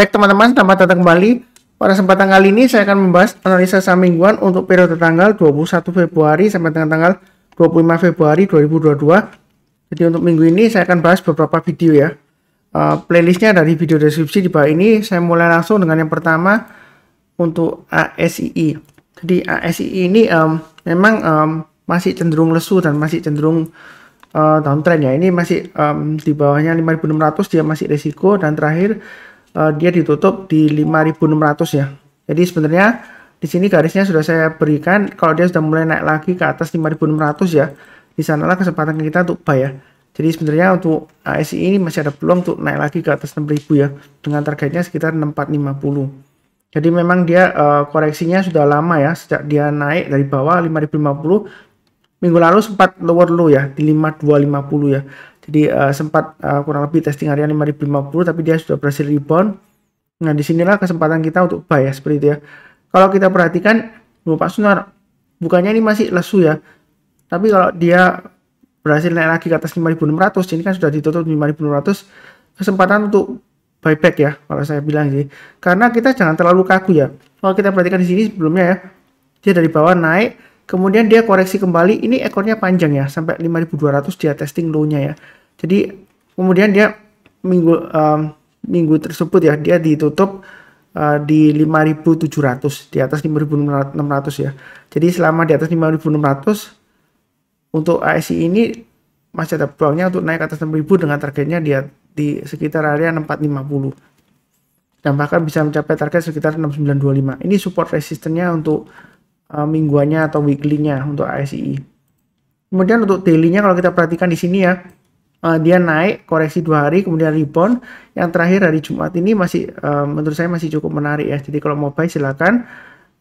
Baik teman-teman, selamat datang kembali. Pada kesempatan kali ini saya akan membahas analisa saham mingguan untuk periode tanggal 21 Februari sampai dengan tanggal 25 Februari 2022. Jadi untuk minggu ini saya akan bahas beberapa video ya. Uh, playlistnya dari video deskripsi di bawah ini. Saya mulai langsung dengan yang pertama untuk ASII. Jadi ASII ini um, memang um, masih cenderung lesu dan masih cenderung uh, downtrend ya. Ini masih um, di bawahnya 5.600 dia masih resiko dan terakhir uh, dia ditutup di 5600 ya. Jadi sebenarnya di sini garisnya sudah saya berikan kalau dia sudah mulai naik lagi ke atas 5600 ya. Di sanalah kesempatan kita untuk buy ya. Jadi sebenarnya untuk ASI ini masih ada peluang untuk naik lagi ke atas 6000 ya dengan targetnya sekitar 6450. Jadi memang dia uh, koreksinya sudah lama ya sejak dia naik dari bawah 5050 minggu lalu sempat lower low ya di 5250 ya. Jadi uh, sempat uh, kurang lebih testing harian 5050 tapi dia sudah berhasil rebound. Nah, disinilah kesempatan kita untuk buy ya seperti itu ya. Kalau kita perhatikan, bu Pak Sunar, bukannya ini masih lesu ya. Tapi kalau dia berhasil naik lagi ke atas 5600, ini kan sudah ditutup 5600, kesempatan untuk buyback ya kalau saya bilang sih. Karena kita jangan terlalu kaku ya. Kalau kita perhatikan di sini sebelumnya ya, dia dari bawah naik, kemudian dia koreksi kembali, ini ekornya panjang ya, sampai 5200 dia testing low-nya ya. Jadi kemudian dia minggu um, minggu tersebut ya dia ditutup uh, di 5.700 di atas 5.600 ya. Jadi selama di atas 5.600 untuk ASI ini masih ada peluangnya untuk naik atas 6.000 dengan targetnya dia di sekitar area 4450 dan bahkan bisa mencapai target sekitar 6925. Ini support resistennya untuk uh, mingguannya atau weekly-nya untuk ASI. Kemudian untuk daily-nya kalau kita perhatikan di sini ya, uh, dia naik koreksi dua hari kemudian rebound yang terakhir hari Jumat ini masih uh, menurut saya masih cukup menarik ya jadi kalau mau buy silakan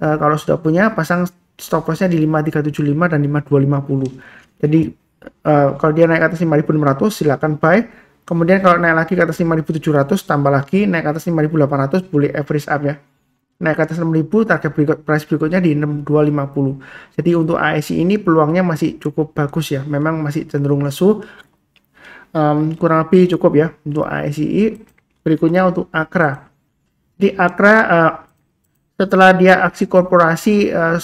uh, kalau sudah punya pasang stop lossnya di 5375 dan 5250 jadi uh, kalau dia naik atas 5500 silakan buy kemudian kalau naik lagi ke atas 5700 tambah lagi naik ke atas 5800 boleh average up ya naik ke atas 6000 target berikut price berikutnya di 6250. Jadi untuk ASI ini peluangnya masih cukup bagus ya. Memang masih cenderung lesu um, kurang lebih cukup ya untuk ASII. Berikutnya untuk Akra. Di Akra uh, eh, setelah dia aksi korporasi uh,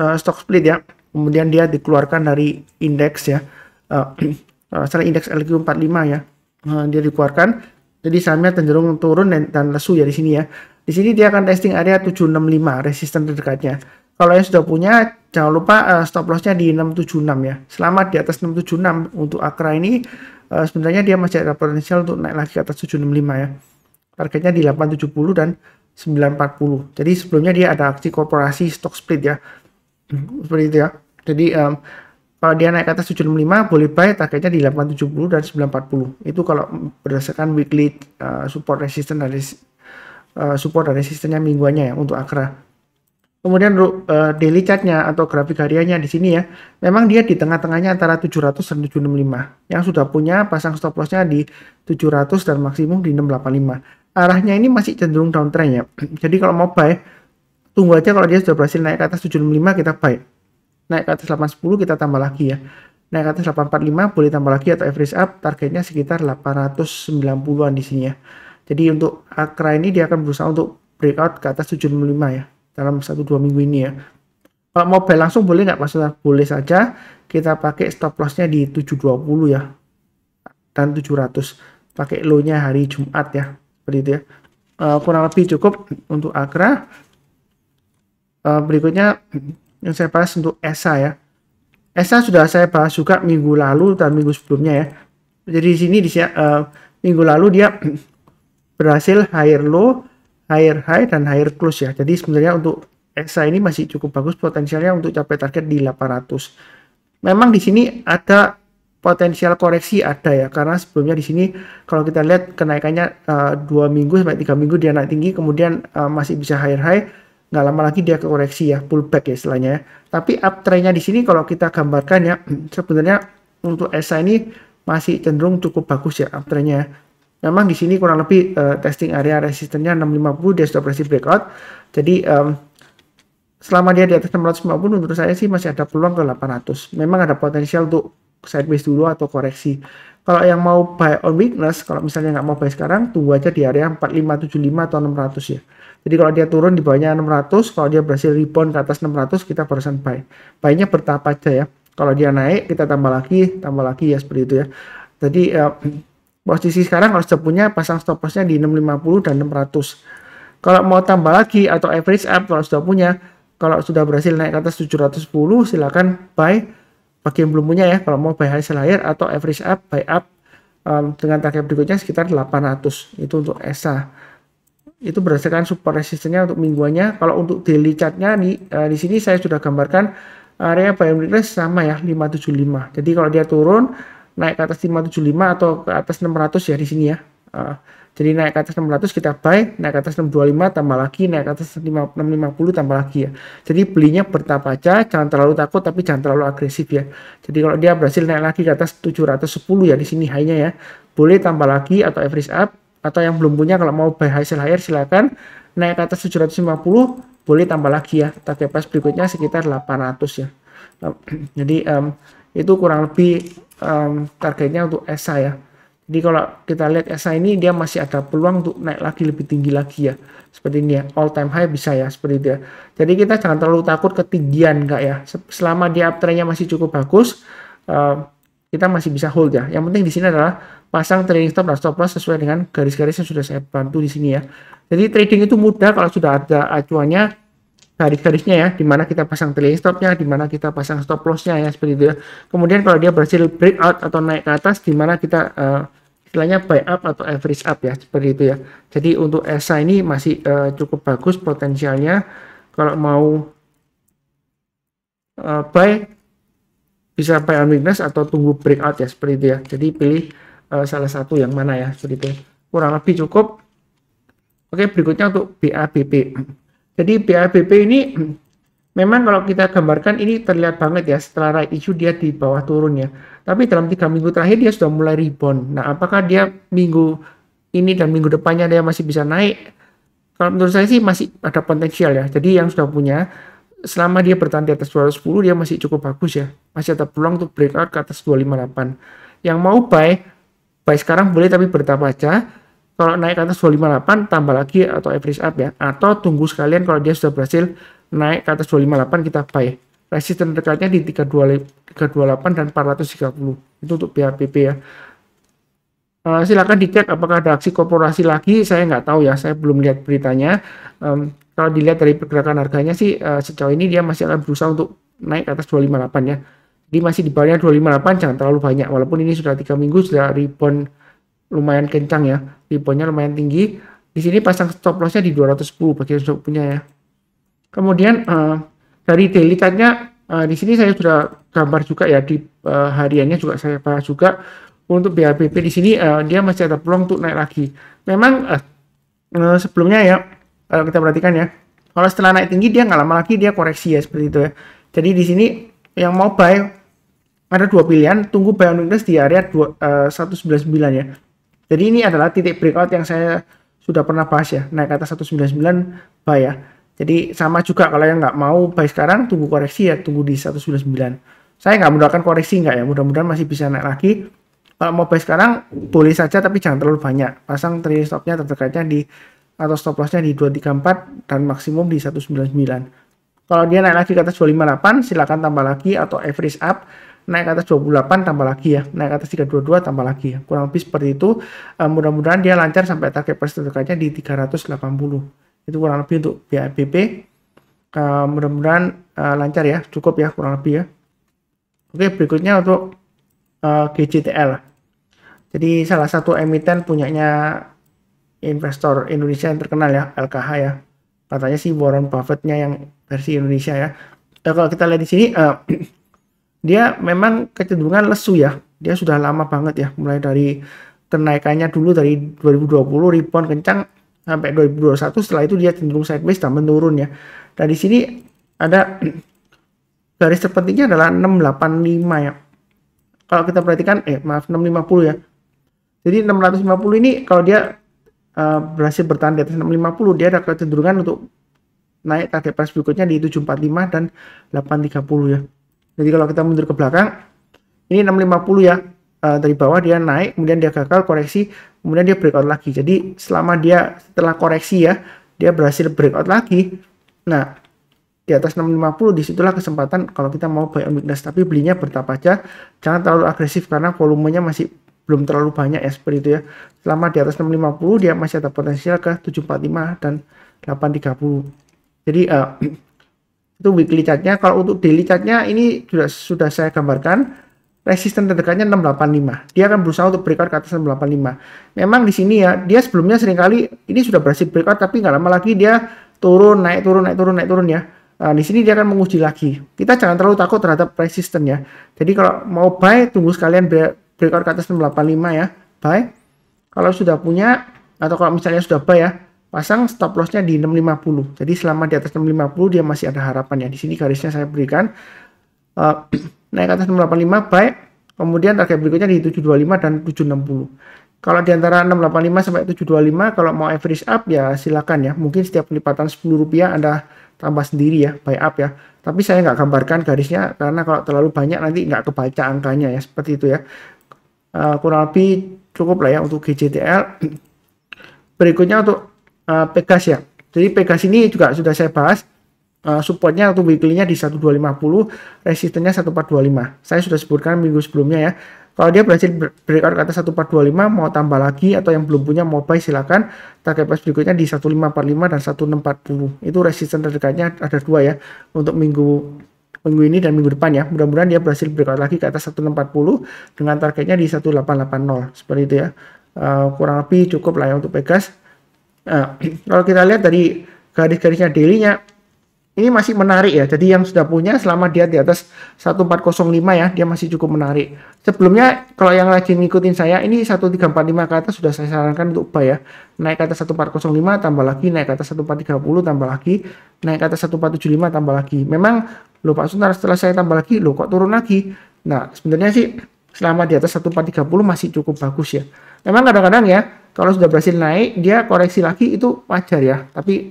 uh, stock split ya, kemudian dia dikeluarkan dari indeks ya. Uh, uh, indeks LQ45 ya, uh, dia dikeluarkan. Jadi sahamnya cenderung turun dan, dan lesu ya di sini ya. Di sini dia akan testing area 765 resisten terdekatnya. Kalau yang sudah punya, jangan lupa uh, stop lossnya di 676 ya. Selamat di atas 676 untuk Akra ini, uh, sebenarnya dia masih ada potensial untuk naik lagi ke atas 765 ya. Targetnya di 870 dan 940. Jadi sebelumnya dia ada aksi korporasi stock split ya. Hmm, seperti itu ya. Jadi um, kalau dia naik ke atas 765 boleh buy targetnya di 870 dan 940 itu kalau berdasarkan weekly uh, support resistance dari uh, support dan resistennya mingguannya ya untuk Akra Kemudian uh, daily chartnya atau grafik hariannya di sini ya, memang dia di tengah-tengahnya antara 700 dan 765. Yang sudah punya pasang stop lossnya di 700 dan maksimum di 685. Arahnya ini masih cenderung downtrend ya. Jadi kalau mau buy, tunggu aja kalau dia sudah berhasil naik ke atas 765 kita buy. Naik ke atas 810 kita tambah lagi ya. Naik ke atas 845 boleh tambah lagi atau average up, targetnya sekitar 890-an di sini ya. Jadi untuk Akra ini dia akan berusaha untuk breakout ke atas 765 ya dalam satu dua minggu ini ya. Kalau mau mobile langsung boleh nggak Pak Boleh saja. Kita pakai stop lossnya di 720 ya. Dan 700. Pakai low-nya hari Jumat ya. Seperti itu ya. Eh, kurang lebih cukup untuk Agra. Eh, berikutnya yang saya bahas untuk ESA ya. ESA sudah saya bahas juga minggu lalu dan minggu sebelumnya ya. Jadi di sini di uh, minggu lalu dia berhasil higher low higher high dan higher close ya. Jadi sebenarnya untuk ESA ini masih cukup bagus potensialnya untuk capai target di 800. Memang di sini ada potensial koreksi ada ya karena sebelumnya di sini kalau kita lihat kenaikannya eh, dua uh, minggu sampai tiga minggu dia naik tinggi kemudian uh, masih bisa higher high nggak lama lagi dia koreksi ya pullback ya istilahnya ya. tapi uptrendnya di sini kalau kita gambarkan ya sebenarnya untuk ESA ini masih cenderung cukup bagus ya uptrendnya memang di sini kurang lebih uh, testing area resistennya 650 dia sudah berhasil breakout jadi um, selama dia di atas 650 menurut saya sih masih ada peluang ke 800 memang ada potensial untuk sideways dulu atau koreksi kalau yang mau buy on weakness kalau misalnya nggak mau buy sekarang tunggu aja di area 4575 atau 600 ya jadi kalau dia turun di bawahnya 600 kalau dia berhasil rebound ke atas 600 kita barusan buy buynya bertahap aja ya kalau dia naik kita tambah lagi tambah lagi ya seperti itu ya jadi uh, posisi sekarang kalau sudah punya pasang stop lossnya di 650 dan 600 kalau mau tambah lagi atau average up kalau sudah punya kalau sudah berhasil naik ke atas 710 silahkan buy bagi yang belum punya ya kalau mau buy high sell atau average up buy up um, dengan target berikutnya sekitar 800 itu untuk ESA itu berdasarkan support resistennya untuk mingguannya kalau untuk daily chartnya di, uh, di sini saya sudah gambarkan area buy and sama ya 575 jadi kalau dia turun naik ke atas 575 atau ke atas 600 ya di sini ya. Uh, jadi naik ke atas 600 kita buy, naik ke atas 625 tambah lagi, naik ke atas 650 tambah lagi ya. Jadi belinya bertahap aja, jangan terlalu takut tapi jangan terlalu agresif ya. Jadi kalau dia berhasil naik lagi ke atas 710 ya di sini hanya ya. Boleh tambah lagi atau average up atau yang belum punya kalau mau buy high higher silakan naik ke atas 750 boleh tambah lagi ya. Target price berikutnya sekitar 800 ya. Nah, jadi um, itu kurang lebih um, targetnya untuk sa ya. Jadi kalau kita lihat sa ini dia masih ada peluang untuk naik lagi lebih tinggi lagi ya. Seperti ini ya, all time high bisa ya seperti itu ya. Jadi kita jangan terlalu takut ketinggian enggak ya. Selama dia uptrendnya masih cukup bagus, uh, kita masih bisa hold ya. Yang penting di sini adalah pasang trading stop dan stop loss sesuai dengan garis-garis yang sudah saya bantu di sini ya. Jadi trading itu mudah kalau sudah ada acuannya garis-garisnya ya, di mana kita pasang trailing stopnya, di mana kita pasang stop lossnya ya seperti itu. Ya. Kemudian kalau dia berhasil break out atau naik ke atas, di mana kita uh, istilahnya buy up atau average up ya seperti itu ya. Jadi untuk ESA ini masih uh, cukup bagus potensialnya. Kalau mau uh, buy bisa buy on weakness atau tunggu out ya seperti itu ya. Jadi pilih uh, salah satu yang mana ya seperti itu. Ya. Kurang lebih cukup. Oke berikutnya untuk BABP. Jadi BABP ini memang kalau kita gambarkan ini terlihat banget ya setelah right issue dia di bawah turun ya. Tapi dalam tiga minggu terakhir dia sudah mulai rebound. Nah apakah dia minggu ini dan minggu depannya dia masih bisa naik? Kalau menurut saya sih masih ada potensial ya. Jadi yang sudah punya selama dia bertahan di atas 210 dia masih cukup bagus ya. Masih ada peluang untuk breakout ke atas 258. Yang mau buy, buy sekarang boleh tapi bertahap aja kalau naik ke atas 258 tambah lagi atau average up ya atau tunggu sekalian kalau dia sudah berhasil naik ke atas 258 kita buy resisten dekatnya di 328 dan 430 itu untuk BHPP ya uh, silakan dicek apakah ada aksi korporasi lagi saya nggak tahu ya saya belum lihat beritanya um, kalau dilihat dari pergerakan harganya sih uh, sejauh ini dia masih akan berusaha untuk naik ke atas 258 ya jadi masih di bawahnya 258 jangan terlalu banyak walaupun ini sudah tiga minggu sudah rebound lumayan kencang ya tipenya lumayan tinggi di sini pasang stop lossnya di 210 bagi yang punya ya kemudian uh, dari daily chartnya uh, eh, di sini saya sudah gambar juga ya di uh, hariannya juga saya bahas juga untuk BHBP di sini uh, dia masih ada peluang untuk naik lagi memang uh, sebelumnya ya kalau kita perhatikan ya kalau setelah naik tinggi dia nggak lama lagi dia koreksi ya seperti itu ya jadi di sini yang mau buy ada dua pilihan tunggu buy on weakness di area dua, uh, 199 ya jadi ini adalah titik breakout yang saya sudah pernah bahas ya, naik atas 199 buy ya. Jadi sama juga kalau yang nggak mau buy sekarang, tunggu koreksi ya, tunggu di 199. Saya nggak mudahkan koreksi nggak ya, mudah-mudahan masih bisa naik lagi. Kalau mau buy sekarang, boleh saja tapi jangan terlalu banyak. Pasang trailing stopnya terdekatnya di atau stop lossnya di 234 dan maksimum di 199. Kalau dia naik lagi ke atas 258, silakan tambah lagi atau average up naik ke atas 28 tambah lagi ya, naik ke atas 322 tambah lagi ya. Kurang lebih seperti itu. Uh, mudah-mudahan dia lancar sampai target price terdekatnya di 380. Itu kurang lebih untuk BIPP Uh, eh, mudah-mudahan uh, lancar ya, cukup ya kurang lebih ya. Oke, berikutnya untuk uh, GCTL. Jadi salah satu emiten punyanya investor Indonesia yang terkenal ya, LKH ya. Katanya sih Warren Buffettnya yang versi Indonesia ya. Nah, kalau kita lihat di sini uh, dia memang kecenderungan lesu ya. Dia sudah lama banget ya, mulai dari kenaikannya dulu dari 2020 rebound kencang sampai 2021 setelah itu dia cenderung sideways dan menurun ya. Dan di sini ada garis terpentingnya adalah 685 ya. Kalau kita perhatikan eh maaf 650 ya. Jadi 650 ini kalau dia uh, berhasil bertahan di atas 650 dia ada kecenderungan untuk naik target price berikutnya di 745 dan 830 ya. Jadi kalau kita mundur ke belakang, ini 650 ya, uh, dari bawah dia naik, kemudian dia gagal koreksi, kemudian dia breakout lagi. Jadi selama dia setelah koreksi ya, dia berhasil breakout lagi. Nah, di atas 650 disitulah kesempatan kalau kita mau buy on weakness tapi belinya bertahap aja jangan terlalu agresif karena volumenya masih belum terlalu banyak ya seperti itu ya selama di atas 650 dia masih ada potensial ke 745 dan 830 jadi uh, itu weekly chartnya kalau untuk daily chartnya ini sudah sudah saya gambarkan resisten terdekatnya 685 dia akan berusaha untuk breakout ke atas 685 memang di sini ya dia sebelumnya seringkali ini sudah berhasil breakout tapi nggak lama lagi dia turun naik turun naik turun naik turun ya Nah, di sini dia akan menguji lagi. Kita jangan terlalu takut terhadap resisten ya. Jadi kalau mau buy, tunggu sekalian breakout ke atas 685 ya. Buy. Kalau sudah punya, atau kalau misalnya sudah buy ya, pasang stop lossnya di 650. Jadi selama di atas 650 dia masih ada harapan ya. Di sini garisnya saya berikan uh, naik atas 685 baik. Kemudian target berikutnya di 725 dan 760. Kalau di antara 685 sampai 725 kalau mau average up ya silakan ya. Mungkin setiap pelipatan 10 rupiah Anda tambah sendiri ya buy up ya. Tapi saya nggak gambarkan garisnya karena kalau terlalu banyak nanti nggak kebaca angkanya ya seperti itu ya. Uh, kurang lebih cukup lah ya untuk GJTL. Berikutnya untuk Eh, Pegas ya. Jadi Pegas ini juga sudah saya bahas uh, supportnya atau weekly-nya di 1250, resistennya 1425. Saya sudah sebutkan minggu sebelumnya ya. Kalau dia berhasil breakout ke atas 1425 mau tambah lagi atau yang belum punya mau buy silakan. Target price berikutnya di 1545 dan 1640. Itu resisten terdekatnya ada dua ya untuk minggu minggu ini dan minggu depan ya. Mudah-mudahan dia berhasil breakout lagi ke atas 1640 dengan targetnya di 1880 seperti itu ya. Uh, kurang lebih cukup lah ya untuk Pegas. Nah, kalau kita lihat dari garis-garisnya daily-nya, ini masih menarik ya. Jadi yang sudah punya selama dia di atas 1405 ya, dia masih cukup menarik. Sebelumnya kalau yang lagi ngikutin saya, ini 1345 ke atas sudah saya sarankan untuk buy ya. Naik ke atas 1405 tambah lagi, naik ke atas 1430 tambah lagi, naik ke atas 1475 tambah lagi. Memang loh Pak Sunar setelah saya tambah lagi, loh kok turun lagi? Nah sebenarnya sih selama di atas 1430 masih cukup bagus ya. Memang kadang-kadang ya kalau sudah berhasil naik, dia koreksi lagi itu wajar ya. Tapi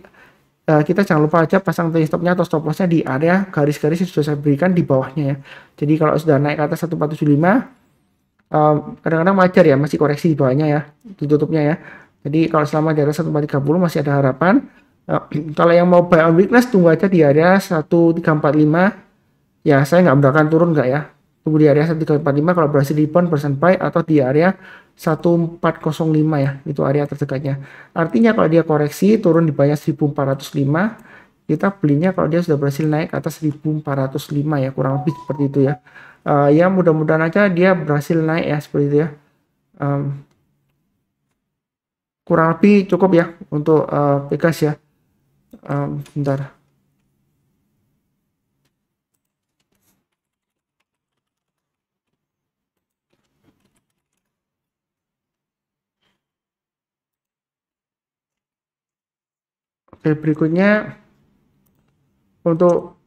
uh, kita jangan lupa aja pasang trailing stopnya atau stop lossnya di area garis-garis yang sudah saya berikan di bawahnya ya. Jadi kalau sudah naik ke atas 1475, kadang eh, kadang-kadang wajar ya masih koreksi di bawahnya ya tutupnya ya jadi kalau selama di atas 1430 masih ada harapan uh, kalau yang mau buy on weakness tunggu aja di area 1345 ya saya nggak berakan turun nggak ya tunggu di area 1345 kalau berhasil di pound persen buy atau di area 1405 ya, itu area terdekatnya. Artinya kalau dia koreksi turun di bawah 1405, kita belinya kalau dia sudah berhasil naik ke atas 1405 ya, kurang lebih seperti itu ya. Uh, ya mudah-mudahan aja dia berhasil naik ya seperti itu ya. Um, kurang lebih cukup ya untuk uh, eh, PKS ya. Um, bentar. Oke, berikutnya untuk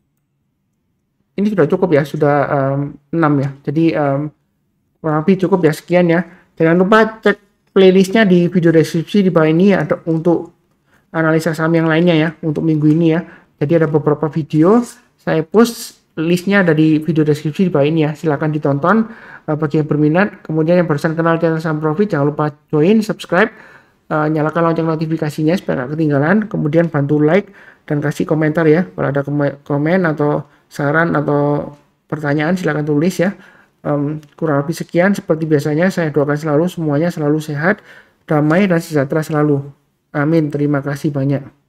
ini sudah cukup ya, sudah um, 6 ya. Jadi um, kurang lebih cukup ya sekian ya. Jangan lupa cek playlistnya di video deskripsi di bawah ini ada untuk analisa saham yang lainnya ya untuk minggu ini ya. Jadi ada beberapa video saya post listnya ada di video deskripsi di bawah ini ya. Silahkan ditonton eh, bagi yang berminat. Kemudian yang barusan kenal channel Saham Profit jangan lupa join, subscribe uh, nyalakan lonceng notifikasinya supaya nggak ketinggalan. Kemudian bantu like dan kasih komentar ya. Kalau ada komen atau saran atau pertanyaan silahkan tulis ya. Um, kurang lebih sekian seperti biasanya saya doakan selalu semuanya selalu sehat, damai dan sejahtera selalu. Amin. Terima kasih banyak.